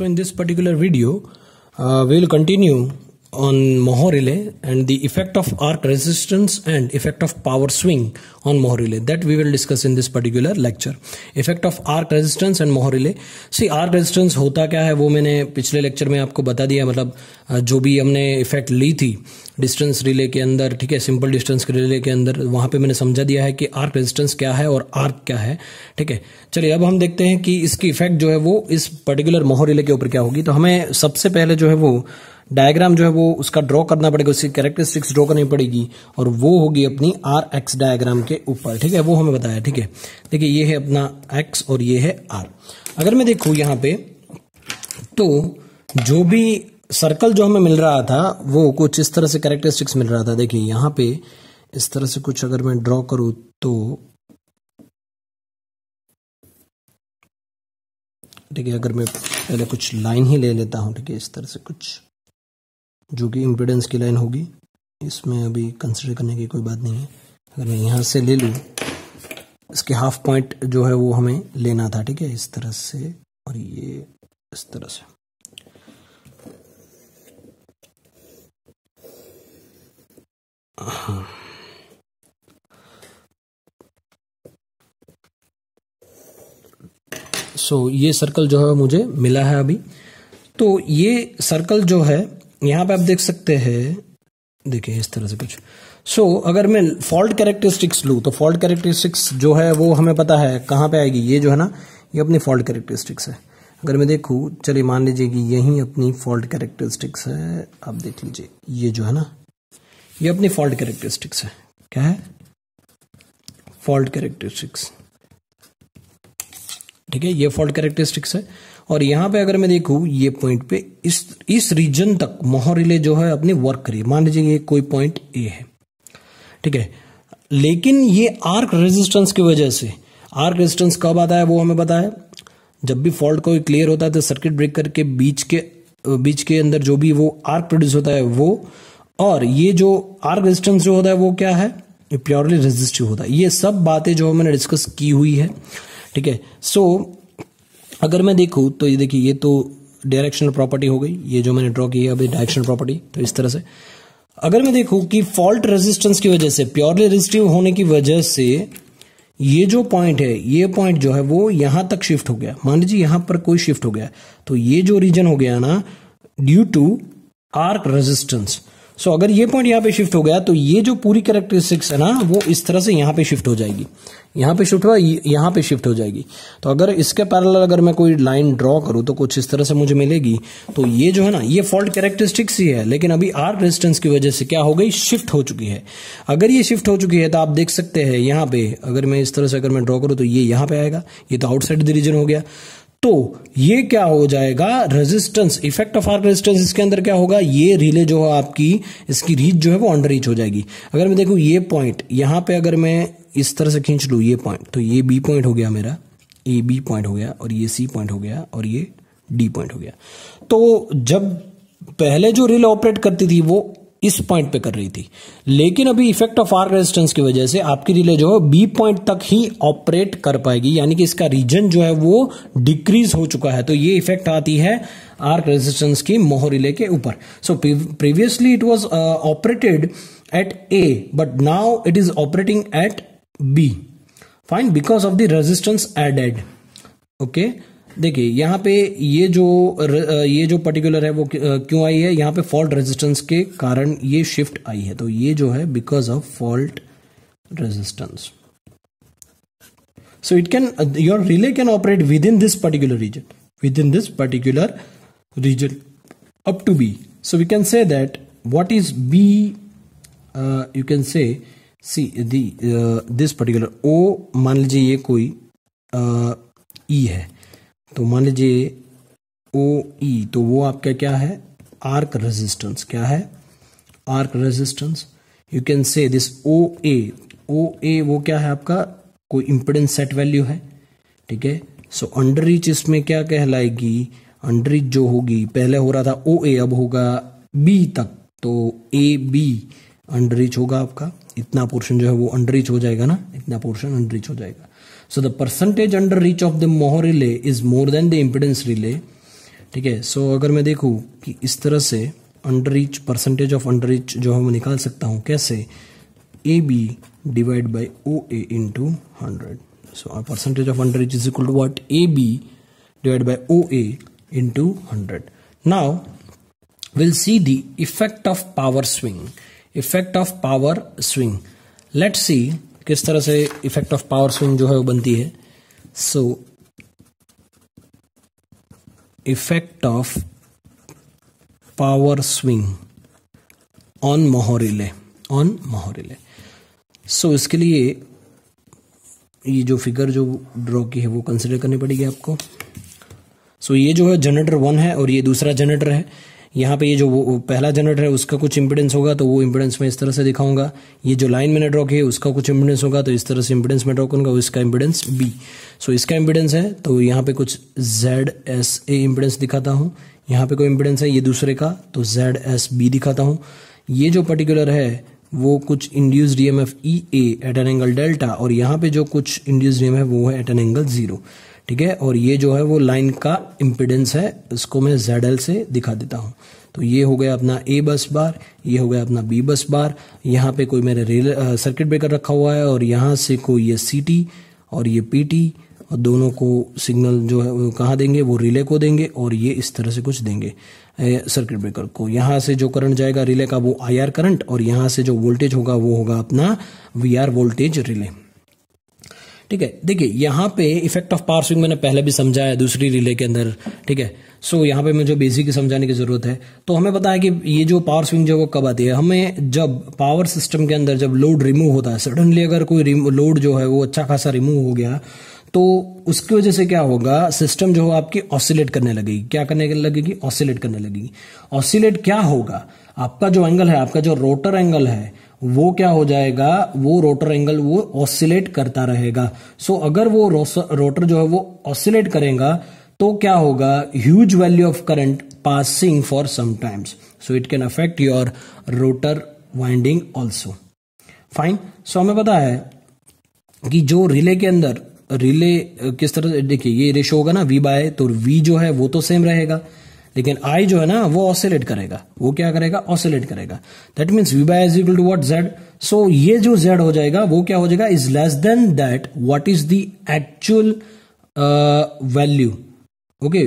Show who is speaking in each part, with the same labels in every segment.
Speaker 1: so in this particular video uh, we will continue on Moho relay and the effect of arc resistance and effect of power swing on Moho relay that we will discuss in this particular lecture. Effect of arc resistance and Moho relay. See arc resistance hota kya hai wo maine pichle lecture mein aapko bata diya matlab jo bhi humne effect li thi distance relay के अंदर ठीक है simple distance के relay के अंदर वहाँ पे मैंने समझा दिया है कि आर्क रेजिस्टेंस क्या है और आर्क क्या है ठीक है चलिए अब हम देखते हैं कि इसकी इफेक्ट जो है वो इस पर्टिकुलर मोहर रिले के ऊपर क्या होगी तो हमें सबसे पहले जो है वो डायग्राम जो है वो उसका ड्रॉ करना पड़ेगा उसकी कैरेक्टरिस्टिक्स ड्रॉ करनी पड़ेगी और वो होगी अपनी आर एक्स डायग्राम के ऊपर ठीक है वो हमें बताया ठीक है देखिए ये है अपना एक्स और ये है आर अगर मैं देखू यहाँ पे तो जो भी सर्कल जो हमें मिल रहा था वो कुछ इस तरह से कैरेक्टरिस्टिक्स मिल रहा था देखिए यहाँ पे इस तरह से कुछ अगर मैं ड्रॉ करूं तो ठीक है अगर मैं पहले कुछ लाइन ही ले लेता हूं ठीक है इस तरह से कुछ जो कि इम्पिडेंस की लाइन होगी इसमें अभी कंसिडर करने की कोई बात नहीं है अगर मैं यहाँ से ले लूँ इसके हाफ पॉइंट जो है वो हमें लेना था ठीक है इस तरह से और ये इस तरह से हाँ सो so, ये सर्कल जो है मुझे मिला है अभी तो ये सर्कल जो है यहाँ पे आप देख सकते हैं देखिए इस तरह से कुछ सो so, अगर मैं फॉल्ट कैरेक्टरिस्टिक्स लू तो फॉल्ट कैरेक्टरिस्टिक्स जो है वो हमें पता है कहाँ पे आएगी ये जो है ना ये अपनी फॉल्ट कैरेक्टरिस्टिक्स है अगर मैं देखू चलिए मान लीजिए कि यही अपनी फॉल्ट कैरेक्टरिस्टिक्स है आप देख लीजिए ये जो है ना ये अपनी फॉल्ट कैरेक्टरिस्टिक्स है क्या है फॉल्ट कैरेक्टरिस्टिक्स ठीक है ये फॉल्ट कैरेक्टरिस्टिक्स है और यहाँ पे अगर मैं देखूँ ये पॉइंट पे इस इस रीजन तक मोहर रिले जो है अपने वर्क करिए मान लीजिए ये कोई पॉइंट ए है ठीक है लेकिन ये आर्क रेजिस्टेंस की वजह से आर्क रेजिस्टेंस कब आता है वो हमें पता है जब भी फॉल्ट कोई क्लियर होता है तो सर्किट ब्रेक करके बीच के बीच के अंदर जो भी वो आर्क प्रोड्यूस होता है वो और ये जो आर्क रेजिस्टेंस जो होता है वो क्या है प्योरली रेजिस्टिव होता है ये सब बातें जो मैंने डिस्कस की हुई है ठीक है सो अगर मैं देखूँ तो ये देखिए ये तो डायरेक्शनल प्रॉपर्टी हो गई ये जो मैंने ड्रॉ की है अभी डायरेक्शनल प्रॉपर्टी तो इस तरह से अगर मैं देखूँ कि फॉल्ट रेजिस्टेंस की वजह से प्योरली रेजिस्टिव होने की वजह से ये जो पॉइंट है ये पॉइंट जो है वो यहां तक शिफ्ट हो गया मान लीजिए यहां पर कोई शिफ्ट हो गया तो ये जो रीजन हो गया ना due to arc resistance so so, अगर ये पॉइंट यहाँ पे शिफ्ट हो गया तो ये जो पूरी करेक्टरिस्टिक्स है ना वो इस तरह से यहाँ पे शिफ्ट हो जाएगी यहाँ पे शिफ्ट हुआ यहाँ पे शिफ्ट हो जाएगी तो अगर इसके पैरल अगर मैं कोई लाइन ड्रॉ करूँ तो कुछ इस तरह से मुझे मिलेगी तो ये जो है ना ये फॉल्ट कैरेक्टरिस्टिक्स ही है लेकिन अभी आर रेजिस्टेंस की वजह से क्या हो गई शिफ्ट हो चुकी है अगर ये शिफ्ट हो चुकी है तो आप देख सकते हैं यहाँ पे अगर मैं इस तरह से अगर मैं ड्रॉ करूँ तो ये यहाँ पे आएगा ये तो आउटसाइड द रीजन हो गया तो ये क्या हो जाएगा resistance effect of arc resistance इसके अंदर क्या होगा ये रिले जो है आपकी इसकी रीच जो है वो अंडर रीच हो जाएगी अगर मैं देखू ये पॉइंट यहां पे अगर मैं इस तरह से खींच लू ये पॉइंट तो ये बी पॉइंट हो गया मेरा ए बी पॉइंट हो गया और ये सी पॉइंट हो गया और ये डी पॉइंट हो गया तो जब पहले जो रिले ऑपरेट करती थी वो इस पॉइंट पे कर रही थी लेकिन अभी इफेक्ट ऑफ आर रेजिस्टेंस की वजह से आपकी रिले जो है बी पॉइंट तक ही ऑपरेट कर पाएगी यानी कि इसका रीजन जो है वो डिक्रीज हो चुका है तो ये इफेक्ट आती है आर्क रेजिस्टेंस की मोहर रिले के ऊपर so previously it was operated at A, but now it is operating at B. Fine, because of the resistance added. Okay, देखिए यहाँ पे ये जो ये जो पर्टिकुलर है वो क्यों आई है यहाँ पे फॉल्ट रेजिस्टेंस के कारण ये शिफ्ट आई है तो ये जो है because of fault resistance so it can your relay can operate within this particular region within this particular region up to B so we can say that what is B you can say see the this particular ओ मान लीजिए ये कोई ई uh, e है तो मान लीजिए ओ ई e, तो वो आपका क्या है आर्क रेजिस्टेंस क्या है arc resistance you can say this O A O A वो क्या है आपका कोई इंपोर्टेंट सेट वैल्यू है ठीक है सो अंडर रीच इसमें क्या कहलाएगी अंडर रीच जो होगी पहले हो रहा था ओ ए अब होगा बी तक तो ए बी अंडर रीच होगा आपका इतना पोर्शन जो है वो अंडर रीच हो जाएगा ना इतना पोर्शन अंडर रीच हो जाएगा so the percentage underreach of the mho relay is more than the impedance relay ठीक है सो अगर मैं देखूँ कि इस तरह से underreach percentage of underreach जो है मैं निकाल सकता हूँ कैसे A B divide by O A into hundred so percentage of underreach is equal to what A B O by OA into hundred now will see the effect of power swing effect of power swing let see किस तरह से effect of power swing जो है वो बनती है so effect of power swing on mho relay on mho relay so इसके लिए ये जो फिगर जो ड्रॉ की है वो कंसिडर करनी पड़ेगी आपको सो so, ये जो है जनरेटर वन है और ये दूसरा जनरेटर है यहाँ पे ये जो पहला जनरेटर है उसका कुछ इम्पिडेंस होगा तो वो इम्पिडेंस मैं इस तरह से दिखाऊंगा ये जो लाइन मैंने ड्रॉ की है उसका कुछ इम्पिडेंस होगा तो इस तरह से इम्पिडेंस मैं ड्रॉ करूंगा उसका इम्पिडेंस बी सो इसका इम्पिडेंस है तो यहाँ पे कुछ जेड एस ए इम्पिडेंस दिखाता हूँ यहाँ पे कोई इम्पिडेंस है ये दूसरे का तो जेड एस बी दिखाता हूँ ये जो पर्टिकुलर है वो कुछ induce D M F E A at an angle delta और यहाँ पे जो कुछ इंड्यूस डी एम एफ वो है एट एन एंगल जीरो ठीक है और ये जो है वो लाइन का इम्पिडेंस है इसको मैं जेड एल से दिखा देता हूँ तो ये हो गया अपना ए बस बार ये हो गया अपना बी बस बार यहाँ पे कोई मेरे रेल सर्किट ब्रेकर रखा हुआ है और यहाँ से कोई ये सी टी और ये पी टी और दोनों को सिग्नल जो है कहाँ देंगे वो रिले को देंगे और ये इस तरह से कुछ देंगे सर्किट ब्रेकर को यहाँ से जो करंट जाएगा रिले का वो आई आर करंट और यहाँ से जो वोल्टेज होगा वो होगा अपना वी आर वोल्टेज रिले ठीक है देखिए यहाँ पे इफेक्ट ऑफ पावर स्विंग मैंने पहले भी समझा है दूसरी रिले के अंदर ठीक है सो so, यहाँ पे मुझे बेसिक समझाने की जरूरत है तो हमें पता है कि ये जो पावर स्विंग जो वो कब आती है हमें जब पावर सिस्टम के अंदर जब लोड रिमूव होता है सडनली अगर कोई लोड जो है वो अच्छा खासा रिमूव हो गया तो उसकी वजह से क्या होगा सिस्टम जो है आपकी ऑसिलेट करने लगेगी क्या करने लगेगी ऑसिलेट करने लगेगी ऑसिलेट क्या होगा आपका जो एंगल है आपका जो रोटर एंगल है वो क्या हो जाएगा वो रोटर एंगल वो ऑसिलेट करता रहेगा सो so, अगर वो रोटर जो है वो ऑसिलेट करेगा तो क्या होगा huge value of current passing for sometimes so it can affect your rotor winding also fine so हमें पता है कि जो रिले के अंदर रिले किस तरह देखिए ये रेशो होगा ना वी बाय तो वी जो है वो तो सेम रहेगा लेकिन आई जो है ना वो ऑसिलेट करेगा वो क्या करेगा ऑसिलेट करेगा that means V by is equal to what Z so ये जो जेड हो जाएगा वो क्या हो जाएगा is less than that what is the actual value okay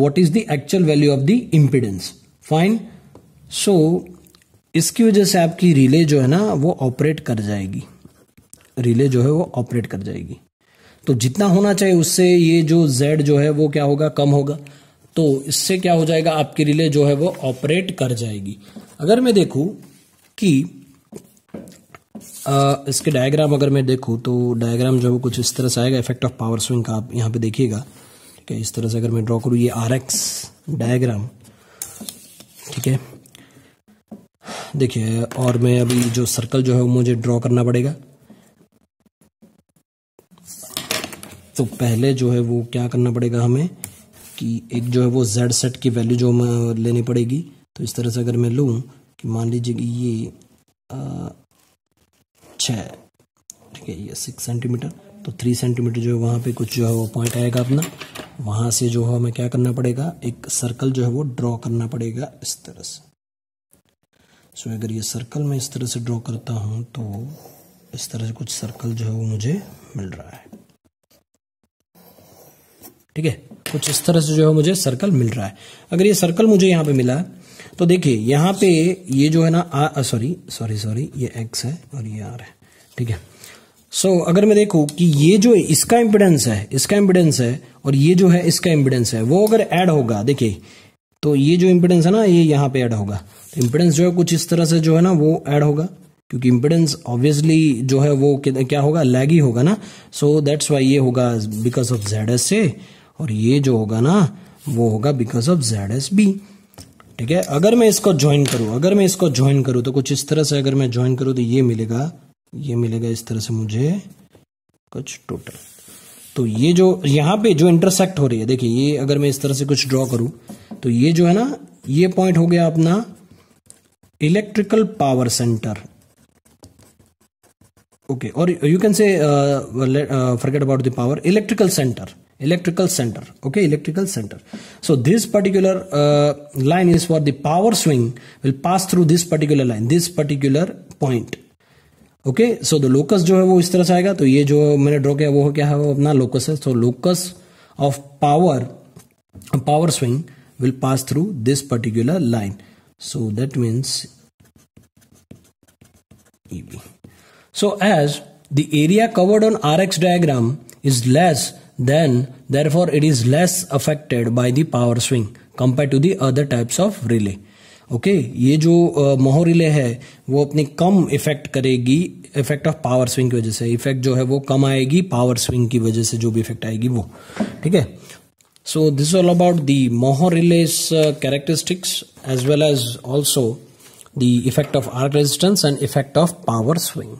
Speaker 1: what is the actual value of the impedance fine so इसकी वजह से आपकी रिले जो है ना वो ऑपरेट कर जाएगी रिले जो है वो ऑपरेट कर जाएगी तो जितना होना चाहिए उससे ये जो जेड जो है वो क्या होगा कम होगा तो इससे क्या हो जाएगा आपकी रिले जो है वो ऑपरेट कर जाएगी अगर मैं देखूं कि आ, इसके डायग्राम अगर मैं देखूं तो डायग्राम जो है कुछ इस तरह से आएगा इफेक्ट ऑफ पावर स्विंग का आप यहां पे देखिएगा ठीक है इस तरह से अगर मैं ड्रॉ करूं ये आर एक्स डायग्राम ठीक है देखिए और मैं अभी जो सर्कल जो है वो मुझे ड्रॉ करना पड़ेगा तो पहले जो है वो क्या करना पड़ेगा हमें कि एक जो है वो जेड सेट की वैल्यू जो मैं लेनी पड़ेगी तो इस तरह से अगर मैं लूँ कि मान लीजिए कि ये छः ठीक है ये सिक्स सेंटीमीटर तो थ्री सेंटीमीटर जो है वहाँ पे कुछ जो है वो पॉइंट आएगा अपना वहाँ से जो है हमें क्या करना पड़ेगा एक सर्कल जो है वो ड्रॉ करना पड़ेगा इस तरह से सो अगर ये सर्कल मैं इस तरह से ड्रॉ करता हूँ तो इस तरह से कुछ सर्कल जो है वो मुझे मिल रहा है ठीक है कुछ इस तरह से जो है मुझे सर्कल मिल रहा है अगर ये सर्कल मुझे यहाँ पे मिला तो देखिए यहाँ पे ये जो है ना सॉरी सॉरी सॉरी ये एक्स है और ये आर है ठीक है सो so, अगर मैं देखूँ कि ये जो इसका इम्पिडेंस है इसका इम्पिडेंस है और ये जो है इसका इम्पिडेंस है वो अगर ऐड होगा देखिए तो ये जो इम्पिडेंस है ना ये यहाँ पे ऐड होगा तो इम्पिडेंस जो है कुछ इस तरह से जो है ना वो ऐड होगा क्योंकि इम्पिडेंस ऑब्वियसली जो है वो क्या होगा लैग ही होगा ना सो दैट्स वाई ये होगा बिकॉज ऑफ जेड एस से और ये जो होगा ना वो होगा because of Z S B ठीक है अगर मैं इसको ज्वाइन करूं अगर मैं इसको ज्वाइन करूं तो कुछ इस तरह से अगर मैं ज्वाइन करूं तो ये मिलेगा ये मिलेगा इस तरह से मुझे कुछ टोटल तो ये जो यहाँ पे जो इंटरसेक्ट हो रही है देखिए ये अगर मैं इस तरह से कुछ ड्रॉ करूं तो ये जो है ना ये पॉइंट हो गया अपना इलेक्ट्रिकल पावर सेंटर ओके और you can say forget about the power electrical centre electrical center okay electrical center so this particular uh, line is for the power swing will pass through this particular line this particular point okay so the locus जो है वो इस तरह से आएगा तो ये जो मैंने ड्रॉ किया वो क्या है वो अपना लोकस है so locus of power power swing will pass through this particular line so that means so as the area covered on R X diagram is less then therefore it is less affected by the power swing compared to the other types of relay okay okay, ये जो mho uh, relay है वो अपनी कम effect करेगी effect of power swing की वजह से इफेक्ट जो है वो कम आएगी पावर स्विंग की वजह से जो भी इफेक्ट आएगी वो ठीक है so this all about the mho relay characteristics as well as also the effect of arc resistance and effect of power swing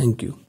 Speaker 1: thank you